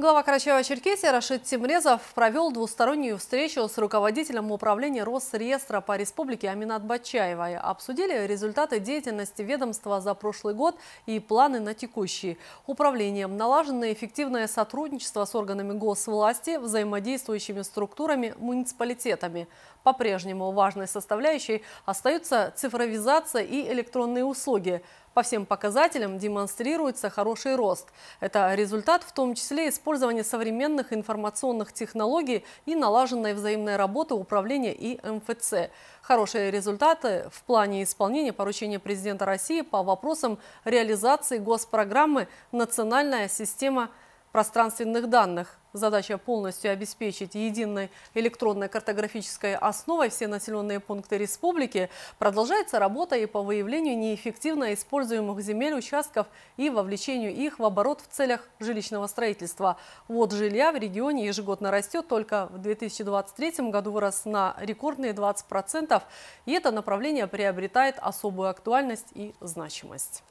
Глава Карачаева-Черкесии Рашид Тимрезов провел двустороннюю встречу с руководителем управления Росреестра по республике Аминат Батчаевой. Обсудили результаты деятельности ведомства за прошлый год и планы на текущий. Управлением налажено эффективное сотрудничество с органами госвласти, взаимодействующими структурами, муниципалитетами. По-прежнему важной составляющей остаются цифровизация и электронные услуги – по всем показателям демонстрируется хороший рост. Это результат в том числе использования современных информационных технологий и налаженной взаимной работы управления и МФЦ. Хорошие результаты в плане исполнения поручения президента России по вопросам реализации госпрограммы «Национальная система пространственных данных. Задача полностью обеспечить единой электронной картографической основой все населенные пункты республики. Продолжается работа и по выявлению неэффективно используемых земель, участков и вовлечению их в оборот в целях жилищного строительства. Вот жилья в регионе ежегодно растет, только в 2023 году вырос на рекордные 20%. И это направление приобретает особую актуальность и значимость.